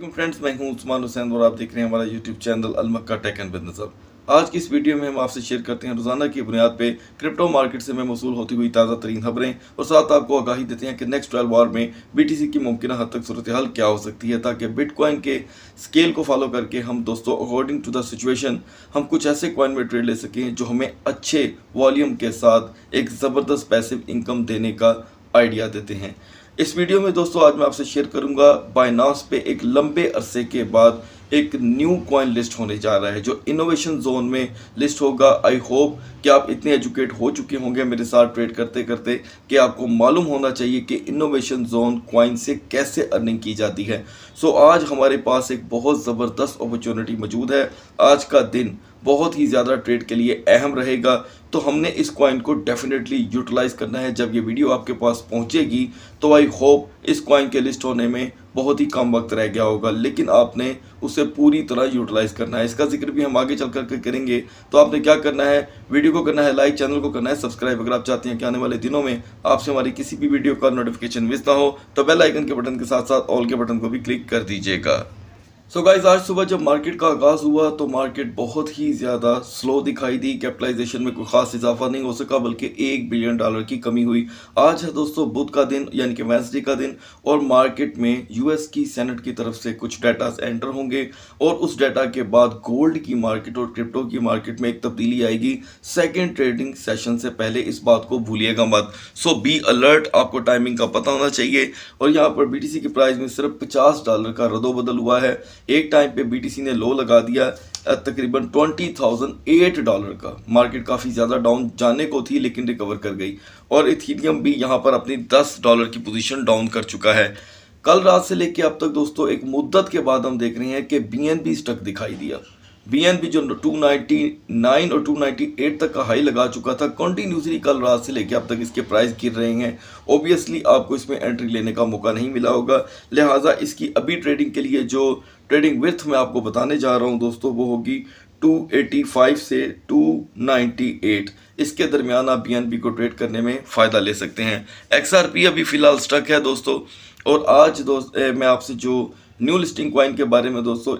अल्लाम फ्रेंड्स मैं हूं उस्मान हुसैन और आप देख रहे हैं हमारा यूट्यूब चैनल अलमक्का टेक एंड बिजनेस अब आज की इस वीडियो में हम आपसे शेयर करते हैं रोजाना की बुनियाद पे क्रिप्टो मार्केट से में मौसू होती हुई ताज़ा तरीन खबरें और साथ आपको आगाही देते हैं कि नेक्स्ट ट्वेल्व आवर में सी की मुमकिन हद तक सूरत हाल क्या हो सकती है ताकि बिटकॉइन के स्केल को फॉलो करके हम दोस्तों अकॉर्डिंग टू द सिचुएशन हम कुछ ऐसे कॉइन में ट्रेड ले सकें जो हमें अच्छे वॉलीम के साथ एक ज़बरदस्त पैसिव इनकम देने का आइडिया देते हैं इस वीडियो में दोस्तों आज मैं आपसे शेयर करूंगा बाइनास पे एक लंबे अरसे के बाद एक न्यू कॉइन लिस्ट होने जा रहा है जो इनोवेशन जोन में लिस्ट होगा आई होप कि आप इतने एजुकेट हो चुके होंगे मेरे साथ ट्रेड करते करते कि आपको मालूम होना चाहिए कि इनोवेशन जोन कॉइन से कैसे अर्निंग की जाती है सो so, आज हमारे पास एक बहुत ज़बरदस्त अपॉर्चुनिटी मौजूद है आज का दिन बहुत ही ज़्यादा ट्रेड के लिए अहम रहेगा तो हमने इस कॉइन को डेफिनेटली यूटिलाइज़ करना है जब ये वीडियो आपके पास पहुँचेगी तो आई होप इस कॉइन के लिस्ट होने में बहुत ही कम वक्त रह गया होगा लेकिन आपने उसे पूरी तरह यूटिलाइज़ करना है इसका जिक्र भी हम आगे चल करके करेंगे तो आपने क्या करना है वीडियो को करना है लाइक चैनल को करना है सब्सक्राइब अगर आप चाहते हैं कि आने वाले दिनों में आपसे हमारी किसी भी वीडियो का नोटिफिकेशन मिस ना हो तो बेल आइकन के बटन के साथ साथ ऑल के बटन को भी क्लिक कर दीजिएगा सो so गाइज आज सुबह जब मार्केट का आगाज़ हुआ तो मार्केट बहुत ही ज़्यादा स्लो दिखाई दी कैपिटलाइजेशन में कोई खास इजाफा नहीं हो सका बल्कि एक बिलियन डॉलर की कमी हुई आज है दोस्तों बुध का दिन यानी कि वेंसडे का दिन और मार्केट में यूएस की सेनेट की तरफ से कुछ डाटास एंटर होंगे और उस डाटा के बाद गोल्ड की मार्केट और क्रिप्टो की मार्केट में एक तब्दीली आएगी सेकेंड ट्रेडिंग सेशन से पहले इस बात को भूलिएगा मत सो बी अलर्ट आपको टाइमिंग का पता होना चाहिए और यहाँ पर बी की प्राइस में सिर्फ पचास डॉलर का रदो बदल हुआ है एक टाइम पे बीटीसी ने लो लगा दिया तकरीबन ट्वेंटी थाउजेंड एट डॉलर का मार्केट काफ़ी ज़्यादा डाउन जाने को थी लेकिन रिकवर कर गई और इथीरियम भी यहाँ पर अपनी दस डॉलर की पोजीशन डाउन कर चुका है कल रात से लेके अब तक दोस्तों एक मुद्दत के बाद हम देख रहे हैं कि बी एन बी स्टक दिखाई दिया बी एन बी जो टू नाइन्टी नाइन और टू नाइन्टी एट तक का हाई लगा चुका था कंटिन्यूसली कल रात से लेके अब तक इसके प्राइस गिर रहे हैं ओबियसली आपको इसमें एंट्री लेने का मौका नहीं मिला होगा लिहाजा इसकी अभी ट्रेडिंग के लिए जो ट्रेडिंग विथ मैं आपको बताने जा रहा हूँ दोस्तों वो होगी 285 से 298 इसके दरमियान आप बी को ट्रेड करने में फ़ायदा ले सकते हैं एक्स अभी फ़िलहाल स्टक है दोस्तों और आज दोस्त ए, मैं आपसे जो न्यू लिस्टिंग क्वाइन के बारे में दोस्तों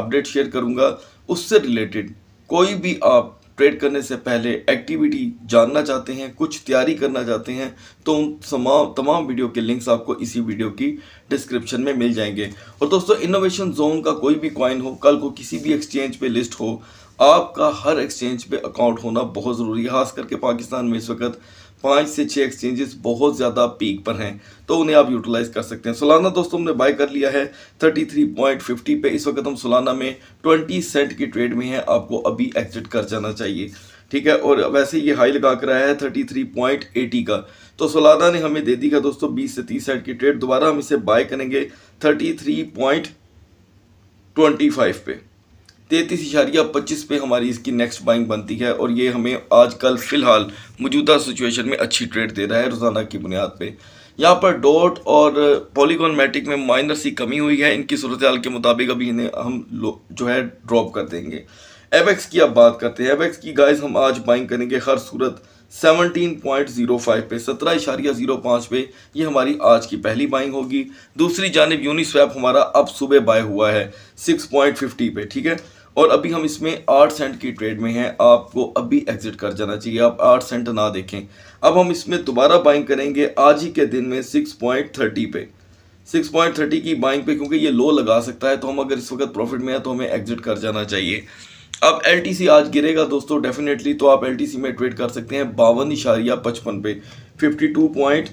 अपडेट शेयर करूँगा उससे रिलेटेड कोई भी आप स्प्रेड करने से पहले एक्टिविटी जानना चाहते हैं कुछ तैयारी करना चाहते हैं तो उन तमाम तमाम वीडियो के लिंक्स आपको इसी वीडियो की डिस्क्रिप्शन में मिल जाएंगे और दोस्तों इनोवेशन जोन का कोई भी कॉइन हो कल को किसी भी एक्सचेंज पे लिस्ट हो आपका हर एक्सचेंज पे अकाउंट होना बहुत ज़रूरी है खास करके पाकिस्तान में इस वक्त पाँच से छः एक्सचेंजेस बहुत ज़्यादा पीक पर हैं तो उन्हें आप यूटिलाइज कर सकते हैं सोलाना दोस्तों हमने बाय कर लिया है 33.50 पे इस वक्त हम सोलाना में 20 सेंट की ट्रेड में हैं आपको अभी एग्जिट कर जाना चाहिए ठीक है और वैसे ये हाई लगा कर आया है 33.80 का तो सोलाना ने हमें दे दी का दोस्तों बीस से तीस सेंट की ट्रेड दोबारा हम इसे बाय करेंगे फाइव पे तैंतीस इशारिया पच्चीस पे हमारी इसकी नेक्स्ट बाइंग बनती है और ये हमें आजकल फ़िलहाल मौजूदा सिचुएशन में अच्छी ट्रेड दे रहा है रोज़ाना की बुनियाद पर यहाँ पर डॉट और पॉलीगॉन मैट्रिक में माइनर सी कमी हुई है इनकी सूरत के मुताबिक अभी इन्हें हम जो है ड्रॉप कर देंगे एबेक्स की अब बात करते हैं एबेक्स की गाइस हम आज बाइंग करेंगे हर सूरत 17.05 पे सत्रह इशारिया जीरो पाँच पे ये हमारी आज की पहली बाइंग होगी दूसरी जानब यूनिस्वैप हमारा अब सुबह बाय हुआ है 6.50 पे ठीक है और अभी हम इसमें आठ सेंट की ट्रेड में हैं आपको अभी एग्जिट कर जाना चाहिए आप आठ सेंट ना देखें अब हम इसमें दोबारा बाइंग करेंगे आज ही के दिन में सिक्स पॉइंट थर्टी पे सिक्स पॉइंट थर्टी की बाइंग पे क्योंकि ये लो लगा सकता है तो हम अगर इस वक्त प्रॉफिट में है तो हमें एग्जिट कर जाना चाहिए अब एल आज गिरेगा दोस्तों डेफिनेटली तो आप एल में ट्रेड कर सकते हैं बावन इशारिया पचपन पे fifty two point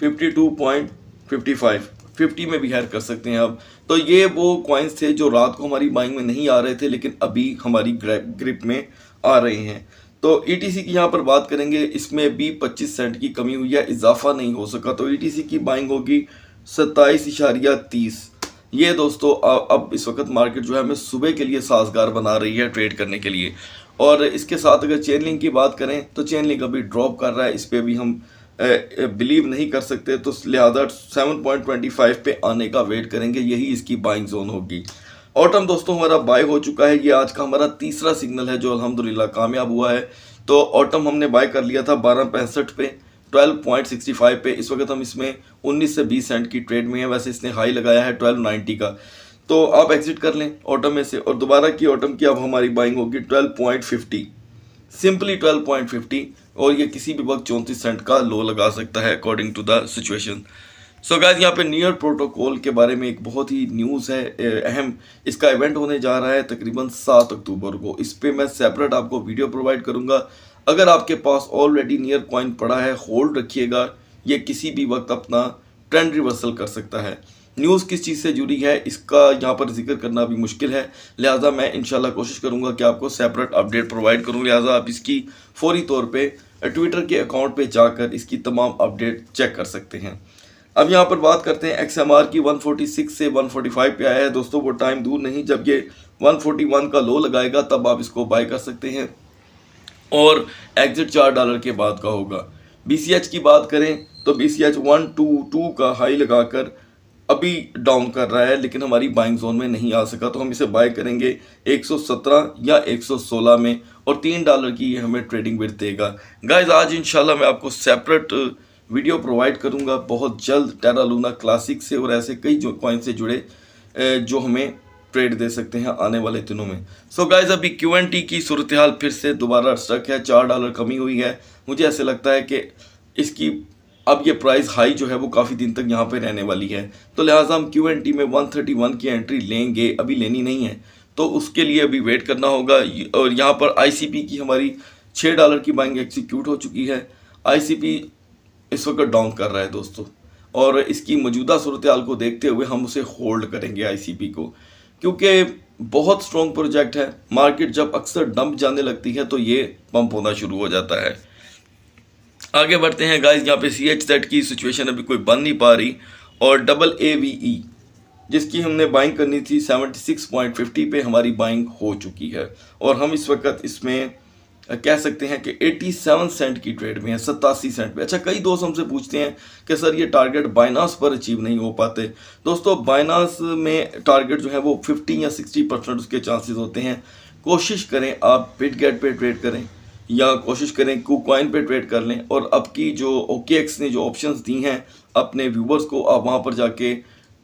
fifty two point fifty five fifty में भी हायर कर सकते हैं आप तो ये वो कॉइन्स थे जो रात को हमारी बाइंग में नहीं आ रहे थे लेकिन अभी हमारी ग्रिप में आ रहे हैं तो ई e की यहाँ पर बात करेंगे इसमें भी 25 सेंट की कमी हुई है इजाफा नहीं हो सका तो ई e की बाइंग होगी सत्ताईस इशारिया तीस ये दोस्तों अब इस वक्त मार्केट जो है हमें सुबह के लिए साजगार बना रही है ट्रेड करने के लिए और इसके साथ अगर चेन लिंक की बात करें तो चेन लिंक अभी ड्रॉप कर रहा है इस पर भी हम बिलीव नहीं कर सकते तो लिहाजा 7.25 पे आने का वेट करेंगे यही इसकी बाइंग जोन होगी ऑटम दोस्तों हमारा बाय हो चुका है ये आज का हमारा तीसरा सिग्नल है जो अलहमदिल्ला कामयाब हुआ है तो ऑटम हमने बाय कर लिया था बारह पैंसठ पे 12.65 पे इस वक्त हम इसमें 19 से 20 सेंट की ट्रेड में है वैसे इसने हाई लगाया है 12.90 का तो आप एग्जिट कर लें ऑटम में से और दोबारा की ऑटम की अब हमारी बाइंग होगी 12.50 सिंपली 12.50 और ये किसी भी वक्त चौंतीस सेंट का लो लगा सकता है according to the situation so guys यहाँ पे नियर प्रोटोकॉल के बारे में एक बहुत ही न्यूज़ है अहम इसका इवेंट होने जा रहा है तकरीबन सात अक्टूबर को इस पर मैं सेपरेट आपको वीडियो प्रोवाइड करूँगा अगर आपके पास ऑलरेडी नियर कॉइन पड़ा है होल्ड रखिएगा ये किसी भी वक्त अपना ट्रेंड रिवर्सल कर सकता है न्यूज़ किस चीज़ से जुड़ी है इसका यहाँ पर जिक्र करना भी मुश्किल है लिहाजा मैं इन कोशिश करूँगा कि आपको सेपरेट अपडेट प्रोवाइड करूँ लिहाजा आप इसकी फौरी तौर पर ट्विटर के अकाउंट पर जाकर इसकी तमाम अपडेट चेक कर सकते हैं अब यहाँ पर बात करते हैं एक्स एम आर की 146 से 145 पे आया है दोस्तों वो टाइम दूर नहीं जब ये 141 का लो लगाएगा तब आप इसको बाय कर सकते हैं और एग्जिट चार डॉलर के बाद का होगा बी की बात करें तो B C H one two two का हाई लगाकर अभी डाउन कर रहा है लेकिन हमारी बाइंग जोन में नहीं आ सका तो हम इसे बाय करेंगे 117 या 116 में और तीन डॉलर की हमें ट्रेडिंग बिट देगा गाइज आज इंशाल्लाह मैं आपको सेपरेट वीडियो प्रोवाइड करूंगा बहुत जल्द टेरा लूना क्लासिक से और ऐसे कई जो कॉइन से जुड़े जो हमें ट्रेड दे सकते हैं आने वाले दिनों में सो so गाइज अभी क्यू एन टी की सूरत हाल फिर से दोबारा स्टक है चार डॉलर कमी हुई है मुझे ऐसे लगता है कि इसकी अब ये प्राइस हाई जो है वो काफ़ी दिन तक यहाँ पे रहने वाली है तो लिहाजा हम क्यू एन टी में 131 की एंट्री लेंगे अभी लेनी नहीं है तो उसके लिए अभी वेट करना होगा और यहाँ पर आईसीपी की हमारी छः डॉलर की बाइंग एक्सिक्यूट हो चुकी है आईसीपी इस वक्त डाउन कर रहा है दोस्तों और इसकी मौजूदा सूरत हाल को देखते हुए हम उसे होल्ड करेंगे आई को क्योंकि बहुत स्ट्रॉन्ग प्रोजेक्ट है मार्केट जब अक्सर डंप जाने लगती है तो ये पम्प होना शुरू हो जाता है आगे बढ़ते हैं गाइस यहाँ पे सी एच सेट की सिचुएशन अभी कोई बन नहीं पा रही और डबल ए वी ई जिसकी हमने बाइंग करनी थी 76.50 पे हमारी बाइंग हो चुकी है और हम इस वक्त इसमें कह सकते हैं कि 87 सेंट की ट्रेड में है सतासी सेंट पे अच्छा कई दोस्त हमसे पूछते हैं कि सर ये टारगेट बाइनास पर अचीव नहीं हो पाते दोस्तों बाइनास में टारगेट जो है वो फिफ्टी या 60 परसेंट उसके चांसेस होते हैं कोशिश करें आप बिट गेट पे ट्रेड करें या कोशिश करें कू कॉइन पर ट्रेड कर लें और अब की जो ओके ने जो ऑप्शंस दी हैं अपने व्यूवर्स को आप वहाँ पर जाके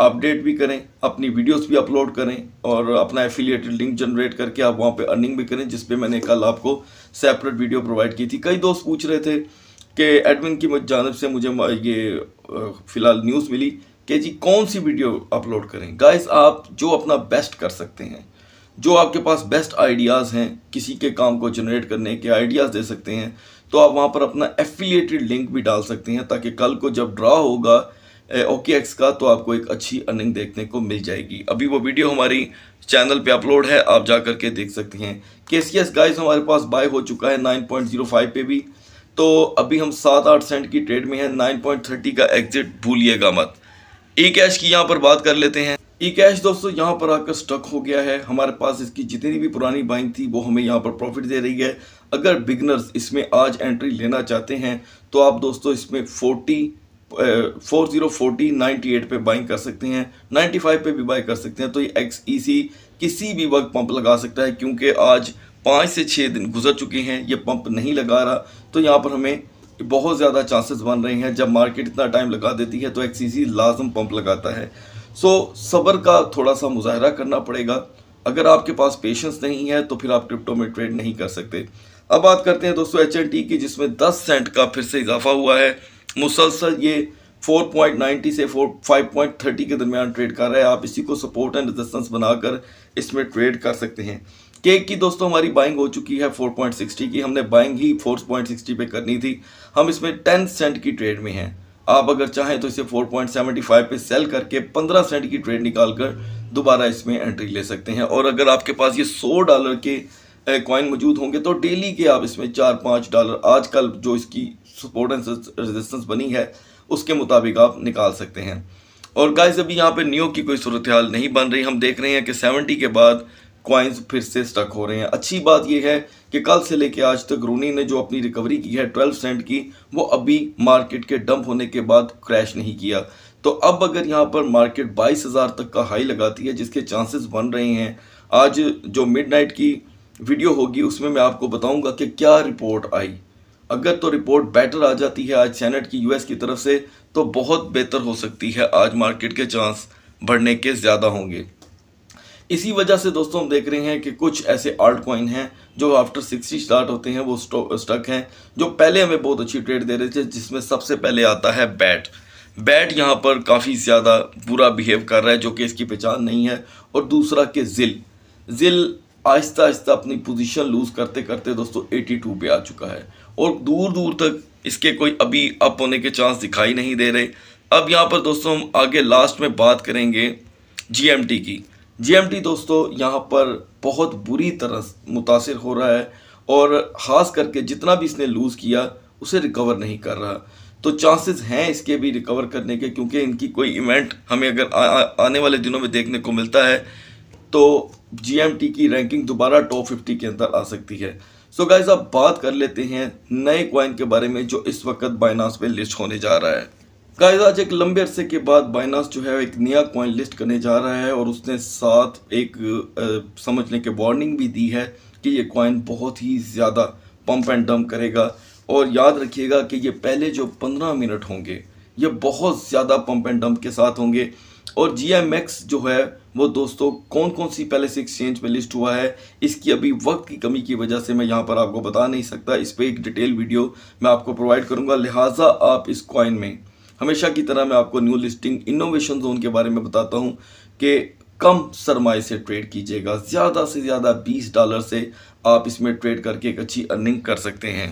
अपडेट भी करें अपनी वीडियोस भी अपलोड करें और अपना एफिलिएटेड लिंक जनरेट करके आप वहाँ पे अर्निंग भी करें जिस पे मैंने कल आपको सेपरेट वीडियो प्रोवाइड की थी कई दोस्त पूछ रहे थे कि एडमिन की जानब से मुझे ये फ़िलहाल न्यूज़ मिली कि जी कौन सी वीडियो अपलोड करें गाइस आप जो अपना बेस्ट कर सकते हैं जो आपके पास बेस्ट आइडियाज़ हैं किसी के काम को जनरेट करने के आइडियाज़ दे सकते हैं तो आप वहाँ पर अपना एफिलिएटेड लिंक भी डाल सकते हैं ताकि कल को जब ड्रा होगा ओके एक्स का तो आपको एक अच्छी अर्निंग देखने को मिल जाएगी अभी वो वीडियो हमारी चैनल पे अपलोड है आप जा कर के देख सकते हैं के सी एस गाइस हमारे पास बाय हो चुका है 9.05 पे भी तो अभी हम सात आठ सेंट की ट्रेड में है 9.30 का एग्जिट भूलिएगा मत ई कैश की यहाँ पर बात कर लेते हैं ई कैश दोस्तों यहाँ पर आकर स्टक हो गया है हमारे पास इसकी जितनी भी पुरानी बाइंग थी वो हमें यहाँ पर प्रॉफिट दे रही है अगर बिगनर्स इसमें आज एंट्री लेना चाहते हैं तो आप दोस्तों इसमें forty four zero forty ninety eight पे बाइंग कर सकते हैं नाइन्टी फाइव पे भी बाई कर सकते हैं तो ये एक्स ई सी किसी भी वक्त पंप लगा सकता है क्योंकि आज पाँच से छः दिन गुजर चुके हैं ये पंप नहीं लगा रहा तो यहाँ पर हमें बहुत ज़्यादा चांसेस बन रहे हैं जब मार्केट इतना टाइम लगा देती है तो एक्स e लाजम पंप लगाता है सो सब्र का थोड़ा सा मुजाहरा करना पड़ेगा अगर आपके पास पेशेंस नहीं है तो फिर आप क्रिप्टो में ट्रेड नहीं कर सकते अब बात करते हैं दोस्तों एच की जिसमें 10 सेंट का फिर से इजाफा हुआ है मुसलसल ये 4.90 से 4 5.30 के दरमियान ट्रेड कर रहा है आप इसी को सपोर्ट एंड रेजिस्टेंस बनाकर इसमें ट्रेड कर सकते हैं केक की दोस्तों हमारी बाइंग हो चुकी है 4.60 की हमने बाइंग ही 4.60 पे करनी थी हम इसमें 10 सेंट की ट्रेड में हैं आप अगर चाहें तो इसे 4.75 पे सेल करके 15 सेंट की ट्रेड निकाल कर दोबारा इसमें एंट्री ले सकते हैं और अगर आपके पास ये 100 डॉलर के कॉइन मौजूद होंगे तो डेली के आप इसमें चार पाँच डॉलर आजकल जो इसकी सपोर्ट एंड रेजिस्टेंस बनी है उसके मुताबिक आप निकाल सकते हैं और गाइस अभी यहाँ पे नियो की कोई सूरत हाल नहीं बन रही हम देख रहे हैं कि 70 के बाद कॉइन्स फिर से स्टक हो रहे हैं अच्छी बात यह है कि कल से लेकर आज तक रूनी ने जो अपनी रिकवरी की है ट्वेल्व सेंट की वो अभी मार्केट के डंप होने के बाद क्रैश नहीं किया तो अब अगर यहाँ पर मार्केट बाईस हज़ार तक का हाई लगाती है जिसके चांसेस बन रहे हैं आज जो मिडनाइट की वीडियो होगी उसमें मैं आपको बताऊँगा कि क्या रिपोर्ट आई अगर तो रिपोर्ट बेटर आ जाती है आज सेनेट की यूएस की तरफ से तो बहुत बेहतर हो सकती है आज मार्केट के चांस बढ़ने के ज़्यादा होंगे इसी वजह से दोस्तों हम देख रहे हैं कि कुछ ऐसे ऑल्ट कॉइन हैं जो आफ्टर सिक्सटी स्टार्ट होते हैं वो स्टक हैं जो पहले हमें बहुत अच्छी ट्रेड दे रहे थे जिसमें सबसे पहले आता है बैट बैट यहाँ पर काफ़ी ज़्यादा बुरा बिहेव कर रहा है जो कि इसकी पहचान नहीं है और दूसरा कि जिल जिल आहिस्ता आहिस्ता अपनी पोजीशन लूज़ करते करते दोस्तों 82 पे आ चुका है और दूर दूर तक इसके कोई अभी अप होने के चांस दिखाई नहीं दे रहे अब यहाँ पर दोस्तों हम आगे लास्ट में बात करेंगे जी की जीएमटी दोस्तों यहाँ पर बहुत बुरी तरह मुतासर हो रहा है और ख़ास करके जितना भी इसने लूज़ किया उसे रिकवर नहीं कर रहा तो चांसेस हैं इसके भी रिकवर करने के क्योंकि इनकी कोई इवेंट हमें अगर आ, आ, आने वाले दिनों में देखने को मिलता है तो जीएमटी की रैंकिंग दोबारा टॉप फिफ्टी के अंदर आ सकती है सो गाइज आप बात कर लेते हैं नए क्वाइन के बारे में जो इस वक्त बाइनास पे लिस्ट होने जा रहा है गाइस आज एक लंबे अरसे के बाद बाइनास जो है एक नया कॉइन लिस्ट करने जा रहा है और उसने साथ एक समझने समझ लें कि वार्निंग भी दी है कि ये कॉइन बहुत ही ज़्यादा पंप एंड डम करेगा और याद रखिएगा कि ये पहले जो पंद्रह मिनट होंगे ये बहुत ज़्यादा पंप एंड डम्प के साथ होंगे और जी जो है वो दोस्तों कौन कौन सी पहले से एक्सचेंज पर लिस्ट हुआ है इसकी अभी वक्त की कमी की वजह से मैं यहाँ पर आपको बता नहीं सकता इस पर एक डिटेल वीडियो मैं आपको प्रोवाइड करूँगा लिहाजा आप इस कॉइन में हमेशा की तरह मैं आपको न्यू लिस्टिंग इनोवेशन जोन के बारे में बताता हूँ कि कम सरमाए से ट्रेड कीजिएगा ज़्यादा से ज़्यादा 20 डॉलर से आप इसमें ट्रेड करके एक अच्छी अर्निंग कर सकते हैं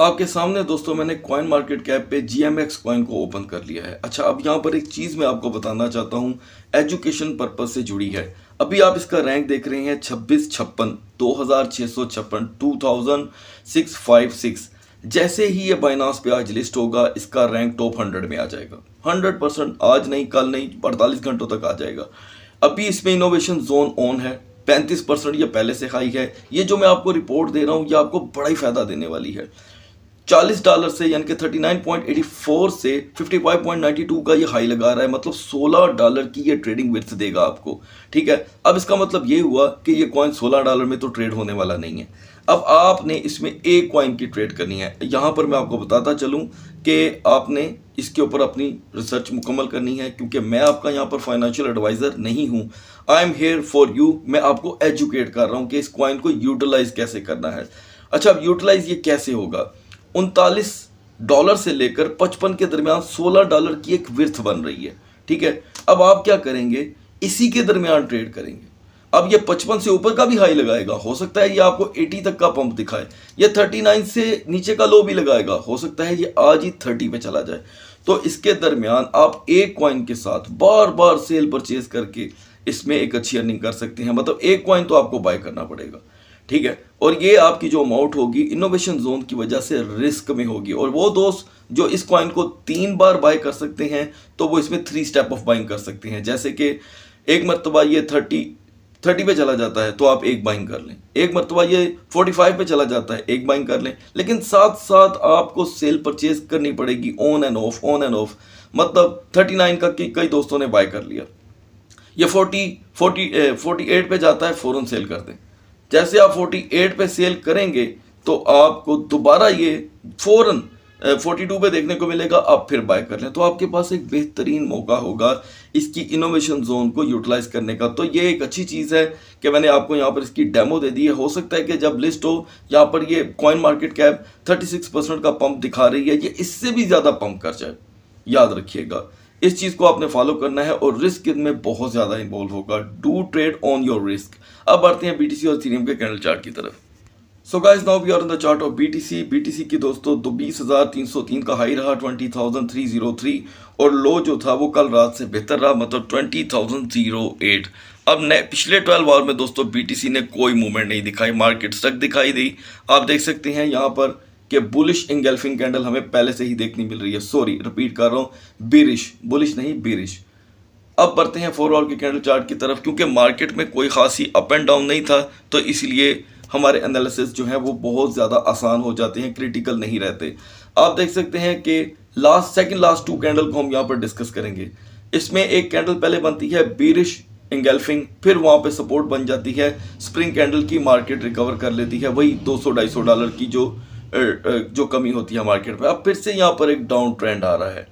आपके सामने दोस्तों मैंने कॉइन मार्केट कैप पे जी एम एक्स कॉइन को ओपन कर लिया है अच्छा अब यहाँ पर एक चीज़ मैं आपको बताना चाहता हूँ एजुकेशन पर्पज से जुड़ी है अभी आप इसका रैंक देख रहे हैं छब्बीस छप्पन दो हज़ार छः सौ छप्पन two thousand six five six जैसे ही ये बाइनास पे आज लिस्ट होगा इसका रैंक टॉप हंड्रेड में आ जाएगा हंड्रेड परसेंट आज नहीं कल नहीं अड़तालीस घंटों तक आ जाएगा अभी इसमें इनोवेशन जोन ऑन है पैंतीस परसेंट यह पहले से हाई है ये जो मैं आपको रिपोर्ट दे रहा हूँ ये आपको बड़ा ही फायदा देने वाली है चालीस डॉलर से यानी कि thirty nine point eighty four से fifty five point ninety two का ये हाई लगा रहा है मतलब सोलह डॉलर की ये ट्रेडिंग विथ देगा आपको ठीक है अब इसका मतलब ये हुआ कि ये कॉइन सोलह डॉलर में तो ट्रेड होने वाला नहीं है अब आपने इसमें एक क्वाइन की ट्रेड करनी है यहाँ पर मैं आपको बताता चलूँ कि आपने इसके ऊपर अपनी रिसर्च मुकम्मल करनी है क्योंकि मैं आपका यहाँ पर फाइनेंशियल एडवाइज़र नहीं हूँ I am here for you मैं आपको एजुकेट कर रहा हूँ कि इस क्वाइन को यूटिलाइज़ कैसे करना है अच्छा अब यूटिलाइज़ ये कैसे होगा उनतालीस डॉलर से लेकर पचपन के दरमियान सोलह डॉलर की एक विर्थ बन रही है ठीक है अब आप क्या करेंगे इसी के दरमियान ट्रेड करेंगे अब ये 55 से ऊपर का भी हाई लगाएगा हो सकता है ये आपको 80 तक का पंप दिखाए ये 39 से नीचे का लो भी लगाएगा हो सकता है ये आज ही 30 पे चला जाए तो इसके दरमियान आप एक कॉइन के साथ बार बार सेल परचेज करके इसमें एक अच्छी अर्निंग कर सकते हैं मतलब एक कॉइन तो आपको बाय करना पड़ेगा ठीक है और ये आपकी जो अमाउंट होगी इनोवेशन जोन की वजह से रिस्क में होगी और वो दोस्त जो इस कॉइन को तीन बार बाय कर सकते हैं तो वो इसमें थ्री स्टेप ऑफ बाइंग कर सकते हैं जैसे कि एक मरतबा ये थर्टी थर्टी पे चला जाता है तो आप एक बाइंग कर लें एक मरतबा ये फोर्टी फाइव पे चला जाता है एक बाइंग कर लें लेकिन साथ साथ आपको सेल परचेज करनी पड़ेगी on and off on and off मतलब थर्टी नाइन का कि कई दोस्तों ने बाय कर लिया ये फोर्टी फोर्टी फोर्टी एट पर जाता है फ़ौर सेल कर दें जैसे आप 48 एट पे सेल करेंगे तो आपको दोबारा ये फ़ौरन फोर्टी टू पे देखने को मिलेगा आप फिर बाय कर लें तो आपके पास एक बेहतरीन मौका होगा इसकी इनोवेशन जोन को यूटिलाइज करने का तो ये एक अच्छी चीज़ है कि मैंने आपको यहाँ पर इसकी डेमो दे दी है हो सकता है कि जब लिस्ट हो यहाँ पर ये coin market cap thirty six percent का पंप दिखा रही है ये इससे भी ज़्यादा पंप कर जाए याद रखिएगा इस चीज़ को आपने फॉलो करना है और रिस्क में बहुत ज़्यादा इन्वॉल्व होगा do trade on your risk अब बढ़ते हैं बीटीसी और थीरियम के कैंडल चार्ट की तरफ so guys now we are in the chart of BTC BTC की दोस्तों दो बीस हज़ार तीन सौ तीन का हाई रहा twenty thousand three zero three और लो जो था वो कल रात से बेहतर रहा मतलब ट्वेंटी थाउजेंड जीरो एट अब ने पिछले ट्वेल्व आवर में दोस्तों बीटीसी ने कोई मूवमेंट नहीं दिखाई मार्केट स्टक दिखाई दी आप देख सकते हैं यहाँ पर कि बुलिश इंगेल्फिंग कैंडल हमें पहले से ही देखनी मिल रही है सॉरी रिपीट कर रहा हूँ बिरिश बुलिश नहीं बिरिश अब बढ़ते हैं फोर आवर के कैंडल चार्ट की तरफ क्योंकि मार्केट में कोई खासी अप एंड डाउन नहीं था तो इसलिए हमारे एनालिसिस जो है वो बहुत ज़्यादा आसान हो जाते हैं क्रिटिकल नहीं रहते आप देख सकते हैं कि last second last two candle को हम यहाँ पर डिस्कस करेंगे इसमें एक कैंडल पहले बनती है बीरिश इंगेल्फिंग फिर वहाँ पे सपोर्ट बन जाती है स्प्रिंग कैंडल की मार्केट रिकवर कर लेती है वही 200-250 डॉलर की जो जो कमी होती है मार्केट में अब फिर से यहाँ पर एक डाउन ट्रेंड आ रहा है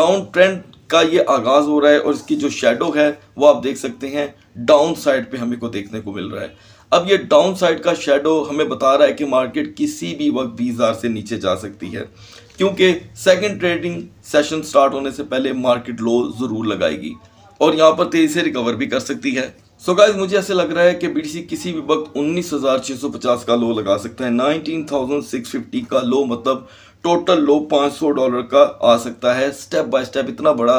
डाउन ट्रेंड का ये आगाज़ हो रहा है और इसकी जो शेडो है वो आप देख सकते हैं डाउन साइड पे हमें को देखने को मिल रहा है अब ये डाउन साइड का शेडो हमें बता रहा है कि मार्केट किसी भी वक्त बीस हज़ार से नीचे जा सकती है क्योंकि सेकंड ट्रेडिंग सेशन स्टार्ट होने से पहले मार्केट लो ज़रूर लगाएगी और यहाँ पर तेज़ी से रिकवर भी कर सकती है सो so गाइज मुझे ऐसे लग रहा है कि बी किसी भी वक्त 19,650 का लो लगा सकता है 19,650 का लो मतलब टोटल लो 500 डॉलर का आ सकता है स्टेप बाय स्टेप इतना बड़ा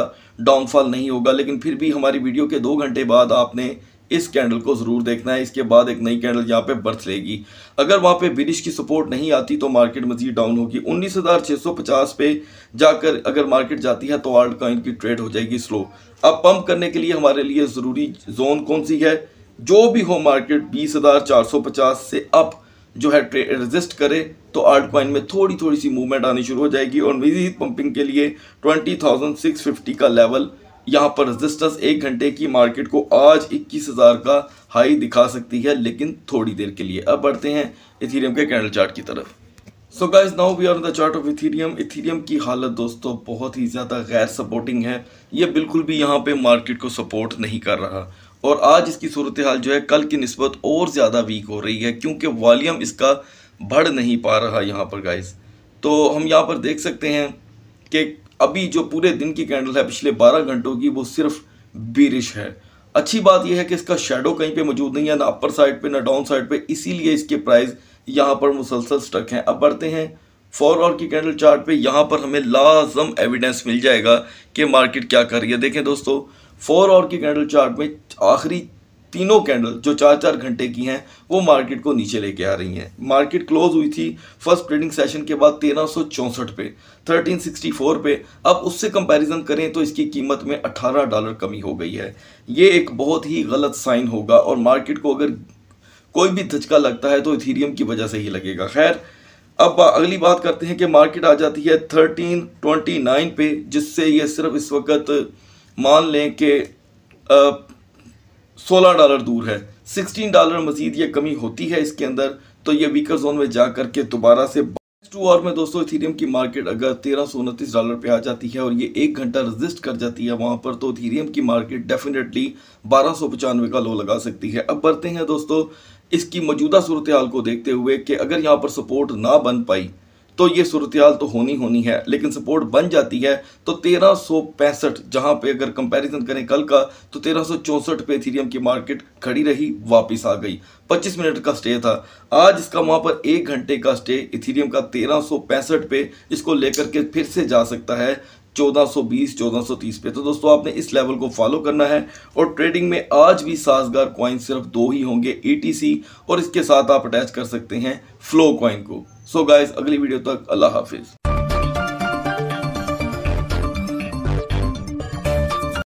डाउनफॉल नहीं होगा लेकिन फिर भी हमारी वीडियो के दो घंटे बाद आपने इस कैंडल को ज़रूर देखना है इसके बाद एक नई कैंडल यहाँ पे बर्थ लेगी अगर वहाँ पे बिरिश की सपोर्ट नहीं आती तो मार्केट मजीद डाउन होगी 19,650 पे जाकर अगर मार्केट जाती है तो आल्ट कॉइन की ट्रेड हो जाएगी स्लो अब पंप करने के लिए हमारे लिए ज़रूरी जोन कौन सी है जो भी हो मार्केट पचास से अप जो है ट्रे रजिस्ट करे तो आर्ट कॉइन में थोड़ी थोड़ी सी मूवमेंट आनी शुरू हो जाएगी और मजीद पंपिंग के लिए फिफ्टी का लेवल यहाँ पर रजिस्टर्स एक घंटे की मार्केट को आज इक्कीस हज़ार का हाई दिखा सकती है लेकिन थोड़ी देर के लिए अब बढ़ते हैं इथीरियम के कैंडल चार्ट की तरफ so guys now we are the chart of Ethereum Ethereum की हालत दोस्तों बहुत ही ज़्यादा गैर सपोर्टिंग है ये बिल्कुल भी यहाँ पे मार्केट को सपोर्ट नहीं कर रहा और आज इसकी सूरत हाल जो है कल की नस्बत और ज़्यादा वीक हो रही है क्योंकि वॉलीम इसका बढ़ नहीं पा रहा यहाँ पर गाइस तो हम यहाँ पर देख सकते हैं कि अभी जो पूरे दिन की कैंडल है पिछले 12 घंटों की वो सिर्फ बिरिश है अच्छी बात यह है कि इसका शेडो कहीं पे मौजूद नहीं है ना अपर साइड पे ना डाउन साइड पे इसीलिए इसके प्राइस यहाँ पर मुसलसल स्टक हैं अब बढ़ते हैं फोर और की कैंडल चार्ट पे यहाँ पर हमें लाजम एविडेंस मिल जाएगा कि मार्केट क्या कर रही है देखें दोस्तों फोर और की कैंडल चार्ट में आखिरी तीनों कैंडल जो चार चार घंटे की हैं वो मार्केट को नीचे लेके आ रही हैं मार्केट क्लोज हुई थी फर्स्ट ट्रेडिंग सेशन के बाद तेरह पे 1364 पे अब उससे कंपैरिजन करें तो इसकी कीमत में 18 डॉलर कमी हो गई है ये एक बहुत ही गलत साइन होगा और मार्केट को अगर कोई भी धचका लगता है तो इथीरियम की वजह से ही लगेगा खैर अब अगली बात करते हैं कि मार्केट आ जाती है नाइन पे जिससे ये सिर्फ इस वक्त मान लें कि 16 डॉलर दूर है 16 डॉलर मजीद ये कमी होती है इसके अंदर तो ये वीकर जोन में जा करके दोबारा से टू आवर में दोस्तों इथीरियम की मार्केट अगर तेरह सौ उनतीस डॉलर पे आ जाती है और ये एक घंटा रजिस्ट कर जाती है वहां पर तो इथीरियम की मार्केट डेफिनेटली बारह सौ पचानवे का लो लगा सकती है अब बढ़ते हैं दोस्तों इसकी मौजूदा सूरत हाल को देखते हुए कि अगर यहाँ पर सपोर्ट ना बन पाई तो ये सूरत तो होनी होनी है लेकिन सपोर्ट बन जाती है तो तेरह सौ पैंसठ जहाँ पे अगर कंपैरिजन करें कल का तो तेरह सौ चौंसठ पे थीरियम की मार्केट खड़ी रही वापस आ गई 25 मिनट का स्टे था आज इसका वहाँ पर एक घंटे का स्टे इथीरियम का तेरह सौ पैंसठ पे इसको लेकर के फिर से जा सकता है 1420 1430 पे तो दोस्तों आपने इस लेवल को फॉलो करना है और ट्रेडिंग में आज भी साजगार कॉइन सिर्फ दो ही होंगे ई e और इसके साथ आप अटैच कर सकते हैं फ्लो कॉइन को सो so गाइस अगली वीडियो तक अल्लाह हाफिज़